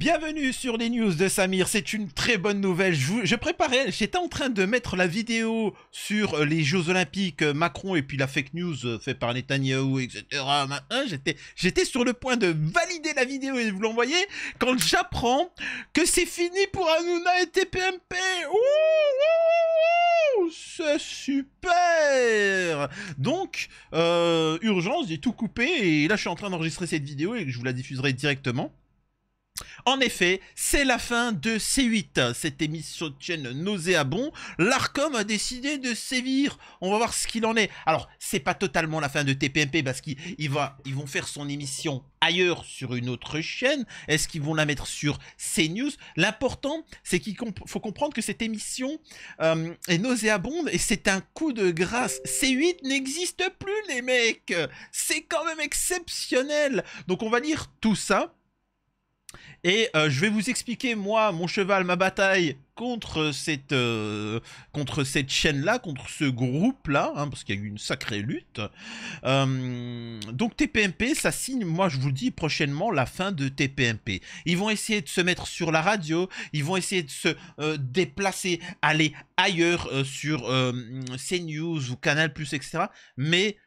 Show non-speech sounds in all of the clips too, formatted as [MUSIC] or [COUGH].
Bienvenue sur les news de Samir, c'est une très bonne nouvelle. Je, préparais, j'étais en train de mettre la vidéo sur euh, les Jeux Olympiques, euh, Macron et puis la fake news euh, fait par Netanyahu, etc. J'étais, j'étais sur le point de valider la vidéo et vous l'envoyer quand j'apprends que c'est fini pour Hanouna et TPMP. Ouh, c'est super Donc, urgence, j'ai tout coupé et là je suis en train d'enregistrer cette vidéo et je vous la diffuserai directement. En effet, c'est la fin de C8, cette émission de chaîne nauséabond. L'Arcom a décidé de sévir. On va voir ce qu'il en est. Alors, c'est pas totalement la fin de TPMP parce qu'ils vont faire son émission ailleurs sur une autre chaîne. Est-ce qu'ils vont la mettre sur CNews L'important, c'est qu'il faut comprendre que cette émission euh, est nauséabonde et c'est un coup de grâce. C8 n'existe plus, les mecs. C'est quand même exceptionnel. Donc, on va lire tout ça. Et euh, je vais vous expliquer, moi, mon cheval, ma bataille contre cette, euh, contre cette chaîne-là, contre ce groupe-là, hein, parce qu'il y a eu une sacrée lutte. Euh, donc TPMP, ça signe, moi je vous le dis, prochainement la fin de TPMP. Ils vont essayer de se mettre sur la radio, ils vont essayer de se déplacer, aller ailleurs sur CNews ou Canal+, etc. Mais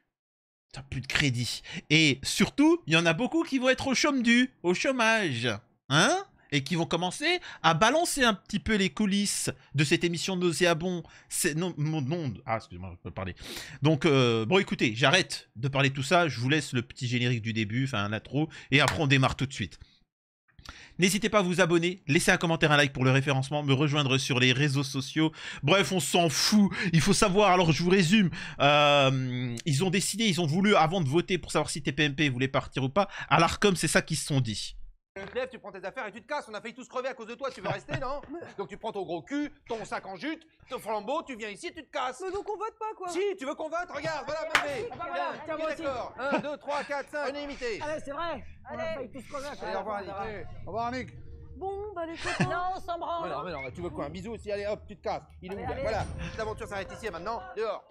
t'as plus de crédit. Et surtout, il y en a beaucoup qui vont être au chôme au chômage. Hein, et qui vont commencer à balancer un petit peu les coulisses de cette émission nauséabond. C'est non, non, ah, excusez-moi, je peux parler. Donc, euh, bon, écoutez, j'arrête de parler tout ça. Je vous laisse le petit générique du début, enfin un intro, et après on démarre tout de suite. N'hésitez pas à vous abonner, laisser un commentaire, un like pour le référencement, me rejoindre sur les réseaux sociaux. Bref, on s'en fout. Il faut savoir, alors je vous résume, euh, ils ont décidé, ils ont voulu, avant de voter pour savoir si TPMP voulait partir ou pas, à l'ARCOM, c'est ça qu'ils se sont dit. Tu tu prends tes affaires et tu te casses. On a failli tous crever à cause de toi. Tu veux rester, non [LAUGHS] Donc tu prends ton gros cul, ton sac en jute, ton flambeau, tu viens ici, et tu te casses. Mais donc on vote pas, quoi. Si, tu veux qu'on vote Regarde, voilà, ah, bébé. Bah, tiens, d'accord. 1, 2, 3, 4, 5. On est Allez, c'est vrai. On a failli tous crever à cause Allez, au revoir, Annick. Au revoir, Annick. Bon, bah les copains. Non, on branle. non, mais non, tu veux quoi Un bisou aussi Allez, hop, tu te casses. Il est où, Voilà, l'aventure s'arrête ici maintenant. Dehors.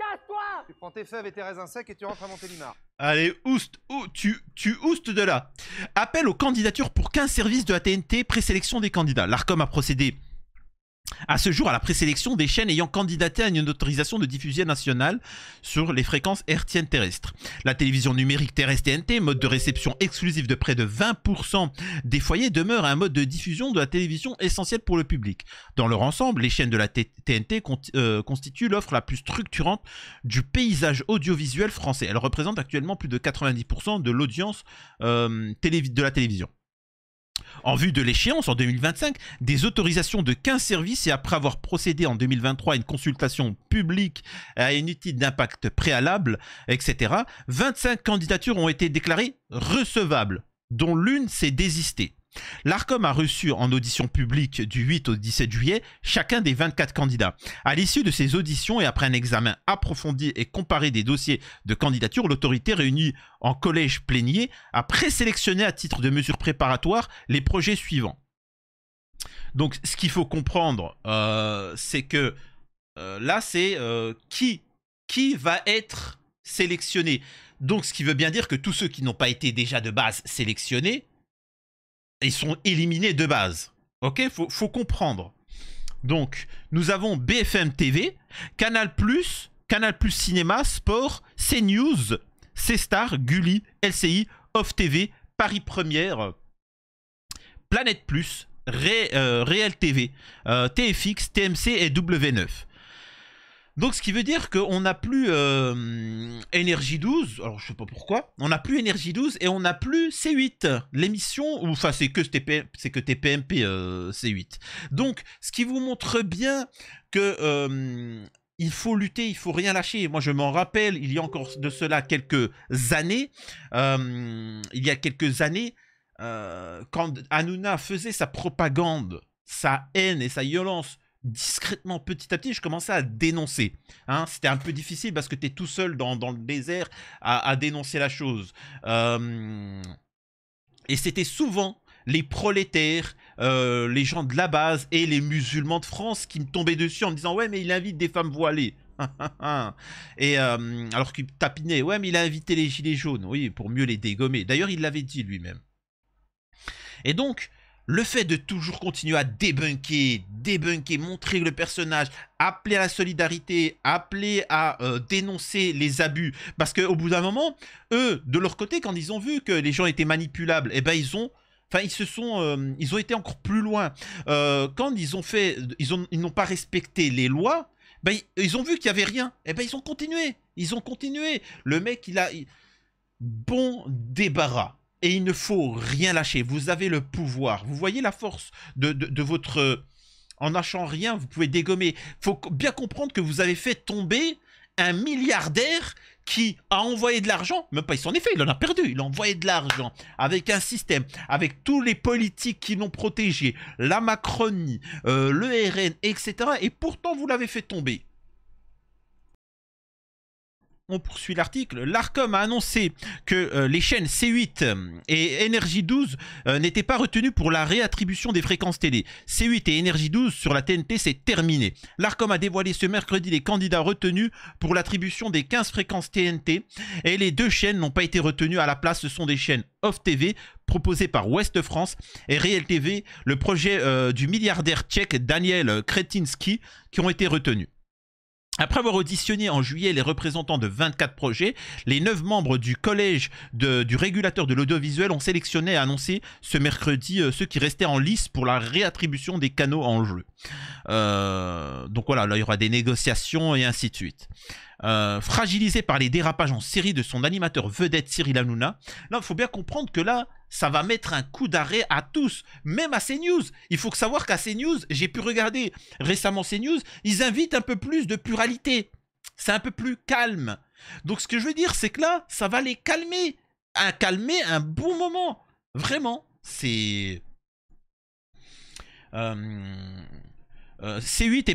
Tu prends tes fèves et tes raisins secs et tu rentres à Montélimar. Allez, oust, ou, tu, tu de là. Appel aux candidatures pour 15 services de ATNT. présélection des candidats. L'ARCOM a procédé à ce jour à la présélection des chaînes ayant candidaté à une autorisation de diffusion nationale sur les fréquences hertziennes terrestres. La télévision numérique terrestre TNT, mode de réception exclusif de près de 20% des foyers, demeure un mode de diffusion de la télévision essentiel pour le public. Dans leur ensemble, les chaînes de la TNT euh, constituent l'offre la plus structurante du paysage audiovisuel français. Elles représentent actuellement plus de 90% de l'audience euh, de la télévision. En vue de l'échéance en 2025, des autorisations de 15 services et après avoir procédé en 2023 à une consultation publique à une étude d'impact préalable, etc., 25 candidatures ont été déclarées recevables, dont l'une s'est désistée. L'ARCOM a reçu en audition publique du 8 au 17 juillet chacun des 24 candidats. À l'issue de ces auditions et après un examen approfondi et comparé des dossiers de candidature, l'autorité réunie en collège plénier a présélectionné à titre de mesure préparatoire les projets suivants. Donc ce qu'il faut comprendre, euh, c'est que euh, là, c'est euh, qui, qui va être sélectionné. Donc ce qui veut bien dire que tous ceux qui n'ont pas été déjà de base sélectionnés, ils sont éliminés de base. Ok faut, comprendre. Donc, nous avons BFM TV, Canal+, Canal+, Cinéma, Sport, CNews, C-Star, Gulli, LCI, Off TV, Paris Première, Planète Plus, euh, Réel TV, euh, TFX, TMC et W9. Donc ce qui veut dire qu'on n'a plus euh, énergie 12, alors je sais pas pourquoi, on n'a plus énergie 12 et on n'a plus C8, l'émission, enfin c'est que, que TPMP euh, C8. Donc ce qui vous montre bien que euh, il faut lutter, il faut rien lâcher. Moi, je m'en rappelle, il y a encore de cela quelques années, il y a quelques années, quand Hanouna faisait sa propagande, sa haine et sa violence discrètement, petit à petit, je commençais à dénoncer. Hein, C'était un peu difficile parce que tu es tout seul dans, dans le désert à, dénoncer la chose. Euh, et c'était souvent les prolétaires, euh, les gens de la base et les musulmans de France qui me tombaient dessus en me disant « Ouais, mais il invite des femmes voilées [LAUGHS] ». et euh, alors qu'il tapinait, ouais, mais il a invité les gilets jaunes, oui, pour mieux les dégommer. D'ailleurs, il l'avait dit lui-même. Et donc, le fait de toujours continuer à débunker, débunker, montrer le personnage, appeler à la solidarité, appeler à euh, dénoncer les abus. Parce qu'au bout d'un moment, eux, de leur côté, quand ils ont vu que les gens étaient manipulables, eh ben ils ont... Enfin, ils se sont, euh, ils ont été encore plus loin. Euh, quand ils ont fait, ils ont, ils n'ont pas respecté les lois. Ben, ils ont vu qu'il n'y avait rien. Et eh ben, ils ont continué. Ils ont continué. Le mec, il a, bon débarras et il ne faut rien lâcher. Vous avez le pouvoir. Vous voyez la force de, votre... Euh, en lâchant rien, vous pouvez dégommer. faut bien comprendre que vous avez fait tomber un milliardaire qui a envoyé de l'argent, même pas il s'en est fait, il en a perdu, il a envoyé de l'argent avec un système, avec tous les politiques qui l'ont protégé, la Macronie, euh, le RN, etc. Et pourtant vous l'avez fait tomber on poursuit l'article, l'ARCOM a annoncé que euh, les chaînes C8 euh, et nrj 12 euh, n'étaient pas retenues pour la réattribution des fréquences télé. C8 et nrj 12 sur la TNT, c'est terminé. L'ARCOM a dévoilé ce mercredi les candidats retenus pour l'attribution des 15 fréquences TNT et les deux chaînes n'ont pas été retenues à la place. Ce sont des chaînes Off TV proposées par Ouest France et Réel TV, le projet du milliardaire tchèque Daniel Kretinsky, qui ont été retenus. Après avoir auditionné en juillet les représentants de 24 projets, les 9 membres du collège du régulateur de l'audiovisuel ont sélectionné et annoncé ce mercredi euh, ceux qui restaient en lice pour la réattribution des canaux en jeu. Euh, donc voilà, là il y aura des négociations et ainsi de suite. Euh, fragilisé par les dérapages en série de son animateur vedette Cyril Hanouna, là il faut bien comprendre que là, ça va mettre un coup d'arrêt à tous, même à CNews. Il faut savoir qu'à CNews, j'ai pu regarder récemment CNews, ils invitent un peu plus de pluralité. C'est un peu plus calme. Donc ce que je veux dire, c'est que là, ça va les calmer. Un calmer un bon moment. Vraiment, c'est... Euh, euh, C8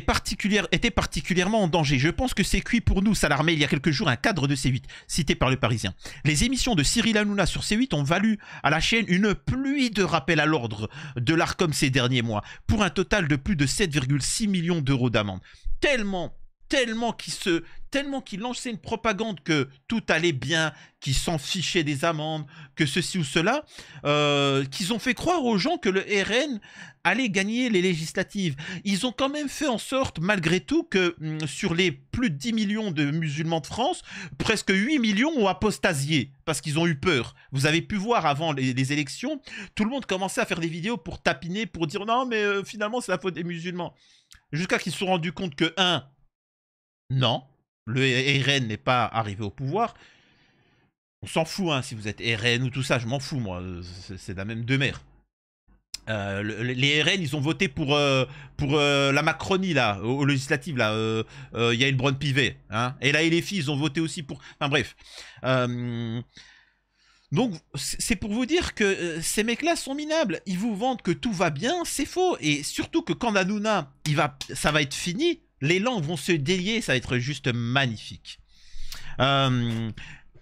était particulièrement en danger. Je pense que c'est cuit pour nous, ça l'armait il y a quelques jours un cadre de C8, cité par le Parisien. Les émissions de Cyril Hanouna sur C8 ont valu à la chaîne une pluie de rappels à l'ordre de l'ARCOM ces derniers mois, pour un total de plus de 7,6 millions d'euros d'amende. Tellement tellement qu'ils se tellement qu'il lançait une propagande que tout allait bien, qu'ils s'en fichaient des amendes, que ceci ou cela, euh, qu'ils ont fait croire aux gens que le RN allait gagner les législatives. Ils ont quand même fait en sorte, malgré tout, que hum, sur les plus de 10 millions de musulmans de France, presque 8 millions ont apostasié, parce qu'ils ont eu peur. Vous avez pu voir avant les, élections, tout le monde commençait à faire des vidéos pour tapiner, pour dire non, mais euh, finalement c'est la faute des musulmans. Jusqu'à qu'ils se sont rendus compte que, un, non, le RN n'est pas arrivé au pouvoir. On s'en fout, hein, si vous êtes RN ou tout ça, je m'en fous, moi. Euh, c'est la même demeure. Euh, les RN, ils ont voté pour, euh, pour euh, la Macronie, là, aux, législatives, là, Yael une pivet Hein, et là, les filles, ils ont voté aussi pour... Enfin, bref. donc, c'est pour vous dire que ces mecs-là sont minables. Ils vous vendent que tout va bien, c'est faux. Et surtout que quand la il va, ça va être fini, les langues vont se délier, ça va être juste magnifique. Euh,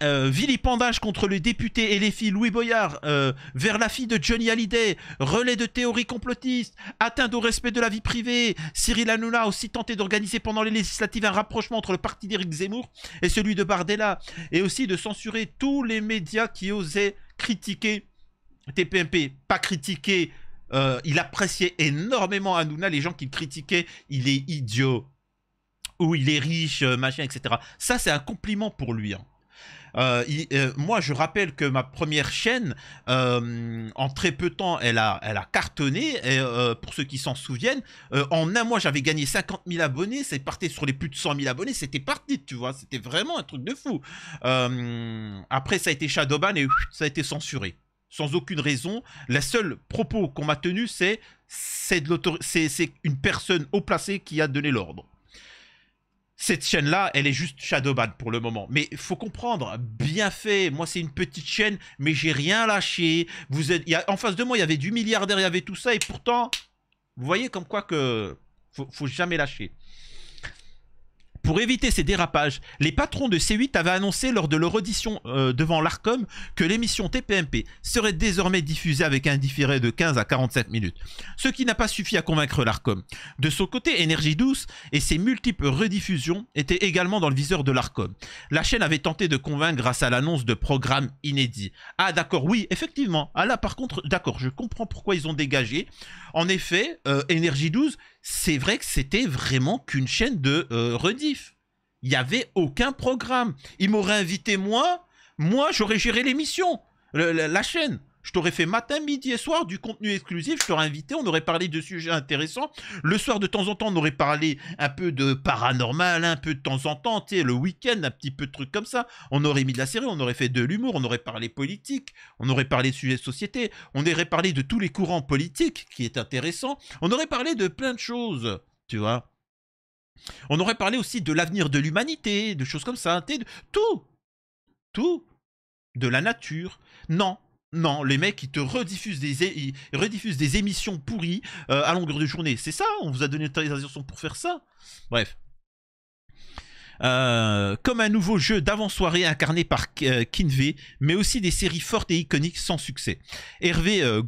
euh, vilipendage contre le député et les filles Louis Boyard, euh, vers la fille de Johnny Hallyday, relais de théories complotistes, atteinte au respect de la vie privée. Cyril Hanouna aussi tenté d'organiser pendant les législatives un rapprochement entre le parti d'Éric Zemmour et celui de Bardella, et aussi de censurer tous les médias qui osaient critiquer TPMP. Pas critiquer euh, il appréciait énormément Hanouna, les gens qui le critiquaient, il est idiot, ou il est riche, euh, machin, etc. Ça, c'est un compliment pour lui. Hein. Euh, moi, je rappelle que ma première chaîne, en très peu de temps, elle a, elle a cartonné. Et, pour ceux qui s'en souviennent, en un mois, j'avais gagné 50 000 abonnés. C'est parti sur les plus de 100 000 abonnés. C'était parti, tu vois. C'était vraiment un truc de fou. après, ça a été Shadowban et ça a été censuré sans aucune raison. La seule propos qu'on m'a tenu, c'est c'est une personne haut placée qui a donné l'ordre. Cette chaîne-là, elle est juste shadowban pour le moment. Mais il faut comprendre, bien fait. Moi, c'est une petite chaîne, mais j'ai rien lâché. Vous êtes, en face de moi, il y avait du milliardaire, il y avait tout ça, et pourtant, vous voyez comme quoi que faut jamais lâcher. Pour éviter ces dérapages, les patrons de C8 avaient annoncé lors de leur audition euh, devant l'ARCOM que l'émission TPMP serait désormais diffusée avec un différé de 15 à 45 minutes, ce qui n'a pas suffi à convaincre l'ARCOM. De son côté, Énergie 12 et ses multiples rediffusions étaient également dans le viseur de l'ARCOM. La chaîne avait tenté de convaincre grâce à l'annonce de programmes inédits. Ah d'accord, oui, effectivement. Ah là par contre, d'accord, je comprends pourquoi ils ont dégagé. En effet, euh, Énergie 12, c'est vrai que c'était vraiment qu'une chaîne de euh, rediff. Il n'y avait aucun programme. Ils m'auraient invité moi, moi j'aurais géré l'émission, la chaîne. Je t'aurais fait matin, midi et soir du contenu exclusif. Je t'aurais invité. On aurait parlé de sujets intéressants. Le soir, de temps en temps, on aurait parlé un peu de paranormal, un peu de temps en temps. le week-end, un petit peu de trucs comme ça. On aurait mis de la série. On aurait fait de l'humour. On aurait parlé politique. On aurait parlé de sujets de société. On aurait parlé de tous les courants politiques, qui est intéressant. On aurait parlé de plein de choses. Tu vois. On aurait parlé aussi de l'avenir de l'humanité, de choses comme ça, de tout, tout, de la nature. Non, non, les mecs, ils te rediffusent des, rediffusent des émissions pourries euh, à longueur de journée. C'est ça, on vous a donné autorisation pour faire ça. Bref. Euh, comme un nouveau jeu d'avant-soirée incarné par euh, Kinvey, mais aussi des séries fortes et iconiques sans succès. Hervé euh,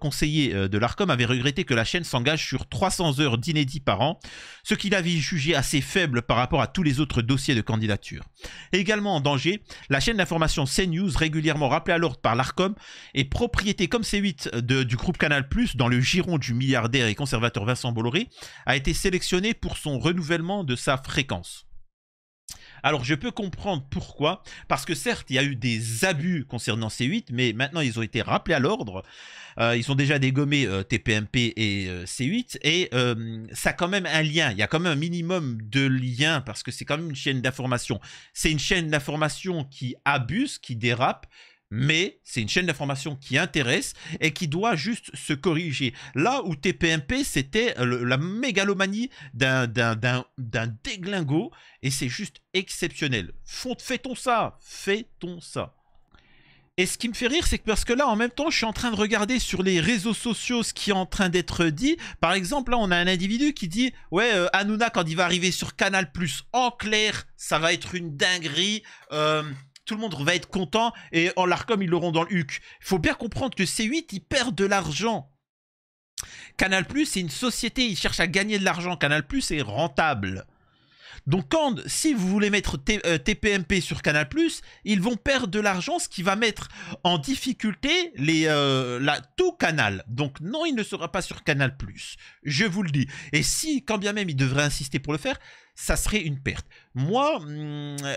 conseiller euh, de l'ARCOM, avait regretté que la chaîne s'engage sur 300 heures d'inédits par an, ce qu'il avait jugé assez faible par rapport à tous les autres dossiers de candidature. Également en danger, la chaîne d'information CNews, régulièrement rappelée à l'ordre par l'ARCOM, Et propriété comme C8 du groupe Canal+, dans le giron du milliardaire et conservateur Vincent Bolloré, a été sélectionnée pour son renouvellement de sa fréquence. Alors je peux comprendre pourquoi, parce que certes, il y a eu des abus concernant C8, mais maintenant ils ont été rappelés à l'ordre. Euh, ils ont déjà dégommé euh, TPMP et euh, C8, et ça a quand même un lien. Il y a quand même un minimum de lien, parce que c'est quand même une chaîne d'information. C'est une chaîne d'information qui abuse, qui dérape, mais c'est une chaîne d'information qui intéresse et qui doit juste se corriger. Là où TPMP, c'était euh, la mégalomanie d'un déglingo, et c'est juste exceptionnel. Fait-on ça Fait-on ça et ce qui me fait rire, c'est que parce que là, en même temps, je suis en train de regarder sur les réseaux sociaux ce qui est en train d'être dit. Par exemple, là, on a un individu qui dit Ouais, euh, Hanouna, quand il va arriver sur Canal, en clair, ça va être une dinguerie. Euh, tout le monde va être content et en l'Arcom, ils l'auront dans le HUC. Il faut bien comprendre que C8, ils perdent de l'argent. Canal+, c'est une société, ils cherche à gagner de l'argent. Canal+, est rentable. Donc quand, si vous voulez mettre TPMP euh, sur Canal+, ils vont perdre de l'argent, ce qui va mettre en difficulté euh, tout Canal. Donc non, il ne sera pas sur Canal+. Je vous le dis. Et si, quand bien même, ils devraient insister pour le faire, ça serait une perte. Moi, hmm,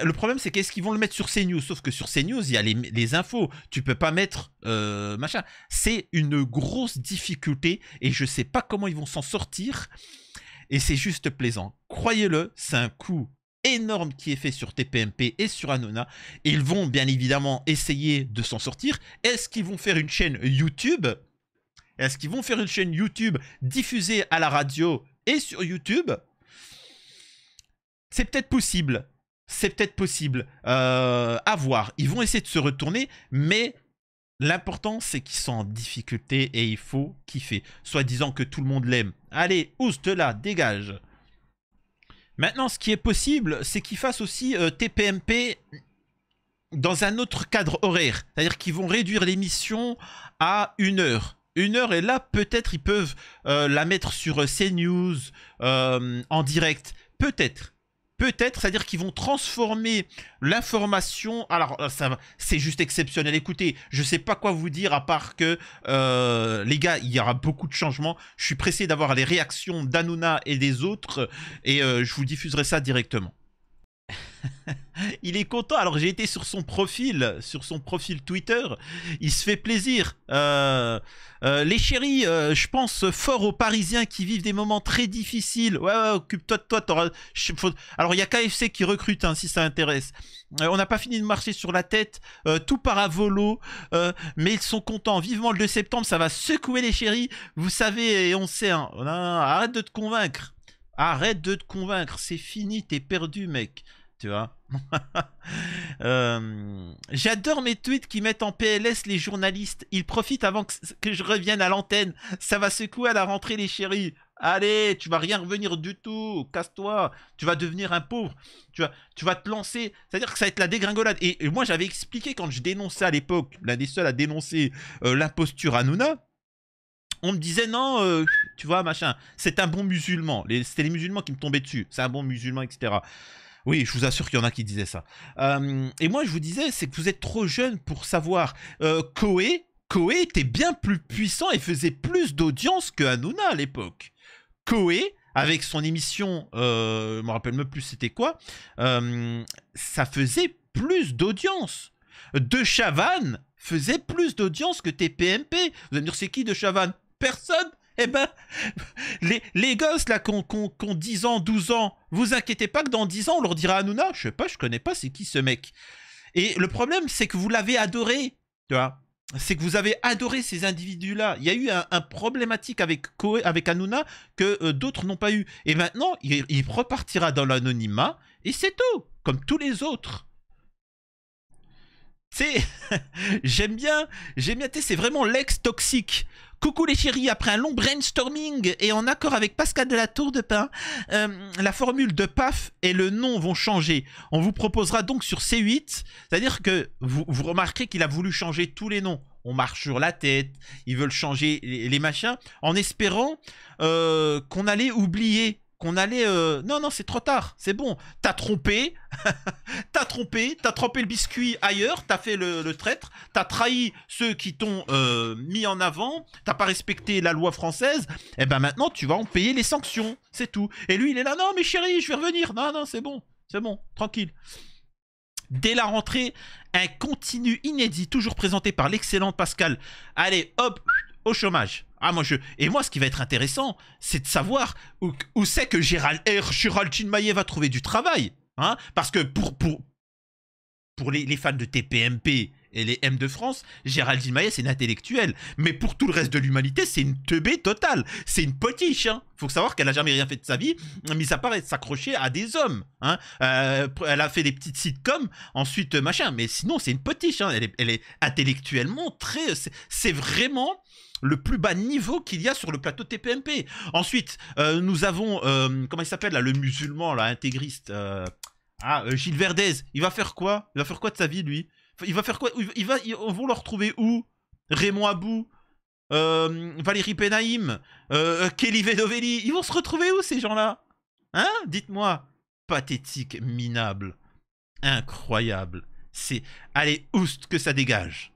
le problème, c'est qu'est-ce qu'ils vont le mettre sur CNews Sauf que sur CNews, il y a les, infos. Tu peux pas mettre euh, machin. C'est une grosse difficulté et je sais pas comment ils vont s'en sortir et c'est juste plaisant. Croyez-le, c'est un coup énorme qui est fait sur TPMP et sur Anona. Ils vont bien évidemment essayer de s'en sortir. Est-ce qu'ils vont faire une chaîne YouTube Est-ce qu'ils vont faire une chaîne YouTube diffusée à la radio et sur YouTube C'est peut-être possible. C'est peut-être possible. Euh, à voir. Ils vont essayer de se retourner, mais L'important, c'est qu'ils sont en difficulté et il faut kiffer. Soit disant que tout le monde l'aime. Allez, ouste là, dégage. Maintenant, ce qui est possible, c'est qu'ils fassent aussi euh, TPMP dans un autre cadre horaire. C'est-à-dire qu'ils vont réduire l'émission à une heure. Une heure, et là, peut-être, ils peuvent euh, la mettre sur euh, CNews, News en direct. Peut-être. Peut-être, c'est-à-dire qu'ils vont transformer l'information. Alors, euh, ça, c'est juste exceptionnel. Écoutez, je sais pas quoi vous dire à part que euh, les gars, il y aura beaucoup de changements. Je suis pressé d'avoir les réactions d'Anuna et des autres, et euh, je vous diffuserai ça directement. [LAUGHS] il est content. Alors j'ai été sur son profil, sur son profil Twitter. Il se fait plaisir. Euh, euh, les chéris, euh, je pense fort aux Parisiens qui vivent des moments très difficiles. Ouais, ouais occupe-toi de toi. Alors il y a KFC qui recrute, hein, si ça intéresse. on n'a pas fini de marcher sur la tête, tout par à mais ils sont contents. Vivement le 2 septembre, ça va secouer les chéris. Vous savez, et on sait. Hein. arrête de te convaincre. Arrête de te convaincre, c'est fini, t'es perdu, mec tu vois. [LAUGHS] Euh, j'adore mes tweets qui mettent en PLS les journalistes. Ils profitent avant que, je revienne à l'antenne. Ça va secouer à la rentrée, les chéris. Allez, tu vas rien revenir du tout. Casse-toi. Tu vas devenir un pauvre. Tu vas, tu vas te lancer. C'est-à-dire que ça va être la dégringolade. Et, moi, j'avais expliqué quand je dénonçais à l'époque, l'un des seuls à dénoncer euh, l'imposture à Nuna on me disait non, euh, tu vois, machin, c'est un bon musulman. C'était les musulmans qui me tombaient dessus. C'est un bon musulman, etc. Oui, je vous assure qu'il y en a qui disaient ça. Euh, et moi, je vous disais, c'est que vous êtes trop jeune pour savoir. Euh, Koé, Koé était bien plus puissant et faisait plus d'audience que Hanouna à l'époque. Koé, avec son émission, euh, je me rappelle plus c'était quoi, euh, ça faisait plus d'audience. De Chavannes faisait plus d'audience que TPMP. Vous allez me dire, c'est qui De Chavannes Personne [LAUGHS] eh ben, [LAUGHS] les, les gosses là qui ont 10 ans, 12 ans, vous inquiétez pas que dans 10 ans, on leur dira Hanouna, je sais pas, je connais pas, c'est qui ce mec Et le problème, c'est que vous l'avez adoré, tu vois c'est que vous avez adoré ces individus-là. Il y a eu un, problématique avec, avec Hanouna que euh, d'autres n'ont pas eu. Et maintenant, il, repartira dans l'anonymat, et c'est tout, comme tous les autres c'est [LAUGHS] j'aime bien j'aime bien c'est vraiment l'ex toxique Coucou les chéris, après un long brainstorming et en accord avec Pascal de la Tour de Pin, euh, la formule de PAF et le nom vont changer. On vous proposera donc sur C8, c'est-à-dire que vous, remarquerez qu'il a voulu changer tous les noms. On marche sur la tête, ils veulent changer les, machins, en espérant euh, qu'on allait oublier qu'on allait... Euh, non, non, c'est trop tard, c'est bon. T'as trompé, [LAUGHS] t'as trompé, t'as trompé le biscuit ailleurs, t'as fait le, traître, t'as trahi ceux qui t'ont euh, mis en avant, t'as pas respecté la loi française, et eh ben maintenant tu vas en payer les sanctions, c'est tout. Et lui, il est là, non mais chérie, je vais revenir, non, non, c'est bon, c'est bon, tranquille. Dès la rentrée, un continu inédit, toujours présenté par l'excellente Pascal. Allez, hop, au chômage. Ah, et moi, ce qui va être intéressant, c'est de savoir où, c'est que Gérald, Gérald Chinmaye va trouver du travail. Hein, parce que pour, pour les, les, fans de TPMP elle est M de France, Géraldine Maillet, c'est une intellectuelle. Mais pour tout le reste de l'humanité, c'est une teubée totale. C'est une potiche. Hein. Faut savoir qu'elle n'a jamais rien fait de sa vie, mais ça part s'accrocher à des hommes. Hein. Euh, elle a fait des petites sitcoms, ensuite machin. Mais sinon, c'est une potiche. Hein. Elle, est, intellectuellement très. C'est vraiment le plus bas niveau qu'il y a sur le plateau TPMP. Ensuite, euh, nous avons, euh, comment il s'appelle, là, le musulman, là, intégriste. ah, Gilles Verdez. Il va faire quoi Il va faire quoi de sa vie, lui il va faire quoi ils vont le retrouver où Raymond Abou euh, Valérie Penaïm euh, Kelly Vedovelli Ils vont se retrouver où ces gens-là Hein Dites-moi. Pathétique, minable. Incroyable. C'est... Allez, oust, que ça dégage.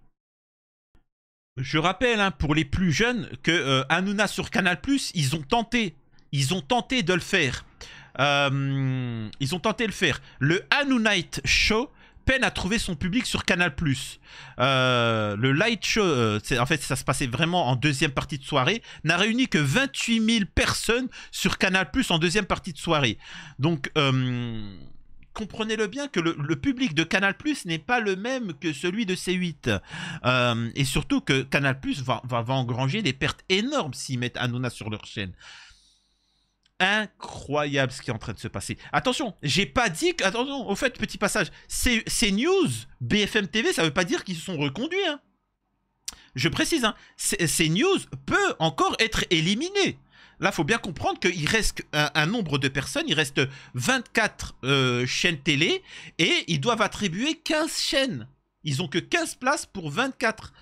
Je rappelle, hein, pour les plus jeunes, que euh, Hanouna sur Canal+, ils ont tenté. Ils ont tenté de le faire. ils ont tenté de le faire. Le Hanounite Show, peine à trouver son public sur Canal+. plus euh, le Light Show, euh, en fait ça se passait vraiment en deuxième partie de soirée, n'a réuni que 28 000 personnes sur Canal+, en deuxième partie de soirée. Donc... Euh, comprenez-le bien que le, public de Canal n'est pas le même que celui de C8. et surtout que Canal va, va, va engranger des pertes énormes s'ils mettent Anuna sur leur chaîne incroyable ce qui est en train de se passer. Attention, j'ai pas dit que... Attention, au fait, petit passage, ces news, BFM TV, ça veut pas dire qu'ils se sont reconduits. Hein. Je précise, hein, ces news peut encore être éliminé. Là, il faut bien comprendre qu'il reste un, nombre de personnes, il reste 24 euh, chaînes télé et ils doivent attribuer 15 chaînes. Ils ont que 15 places pour 24.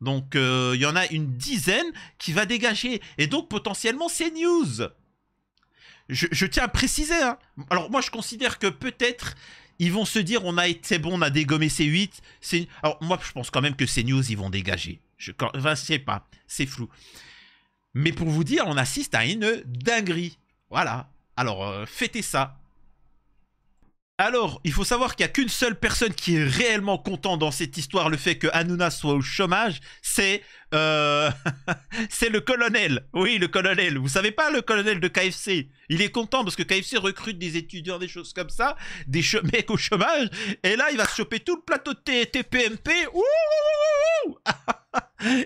Donc, euh, il y en a une dizaine qui va dégager. Et donc, potentiellement, ces news je, tiens à préciser, hein. alors moi je considère que peut-être ils vont se dire on a été bon, on a dégommé ces 8. Alors moi je pense quand même que ces news ils vont dégager. Je ne sais pas, c'est flou. Mais pour vous dire, on assiste à une dinguerie. Voilà. Alors euh, fêtez ça. Alors, il faut savoir qu'il n'y a qu'une seule personne qui est réellement content dans cette histoire, le fait que Hanouna soit au chômage, c'est euh, [LAUGHS] c'est le colonel. Oui, le colonel. Vous savez pas le colonel de KFC. Il est content parce que KFC recrute des étudiants, des choses comme ça, des [LAUGHS] mecs au chômage. Et là, il va choper tout le plateau de TPMP.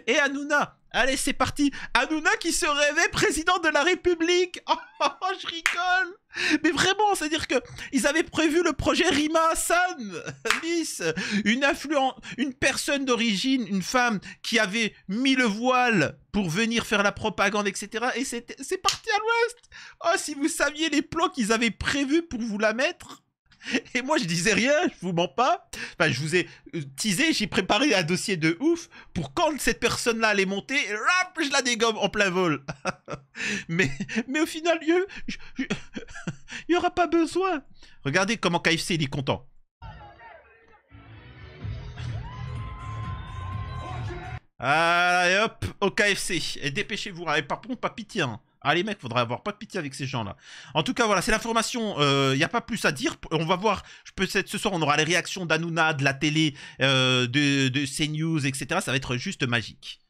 [LAUGHS] et Hanouna. Allez, c'est parti. Hanouna qui se rêvait président de la République. Oh, je rigole. Mais vraiment, c'est-à-dire que ils avaient prévu le projet Rima Hassan, [LAUGHS] Miss, une une personne d'origine, une femme qui avait mis le voile pour venir faire la propagande, etc. Et c'est parti à l'ouest. Oh, si vous saviez les plans qu'ils avaient prévus pour vous la mettre. Et moi, je disais rien, je vous mens pas. Enfin, je vous ai euh, teasé, j'ai préparé un dossier de ouf pour quand cette personne-là allait monter, hop, je la dégomme en plein vol. [LAUGHS] mais, au final, [LAUGHS] il n'y aura pas besoin. Regardez comment KFC, il est content. Allez hop, au KFC. Et dépêchez-vous. allez hein. par contre, pas pitié. Hein. Allez, ah, mec, faudrait avoir pas de pitié avec ces gens-là. En tout cas, voilà, c'est l'information. Il euh, n'y a pas plus à dire. On va voir. Je peux ce soir, on aura les réactions d'Anouna, de la télé, euh, de, de CNews, etc. Ça va être juste magique.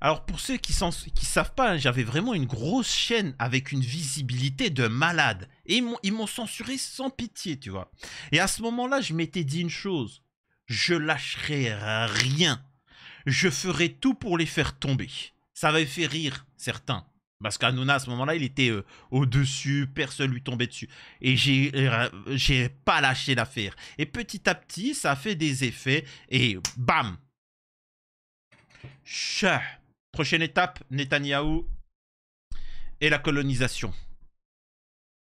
Alors pour ceux qui ne savent pas, hein, j'avais vraiment une grosse chaîne avec une visibilité de malade. Et ils m'ont censuré sans pitié, tu vois. Et à ce moment-là, je m'étais dit une chose. Je lâcherai rien. Je ferai tout pour les faire tomber. Ça avait fait rire certains. Parce qu'Anouna, à ce moment-là, il était euh, au-dessus, personne lui tombait dessus. Et j'ai n'ai euh, pas lâché l'affaire. Et petit à petit, ça a fait des effets. Et bam Prochaine étape, Netanyahu et la colonisation.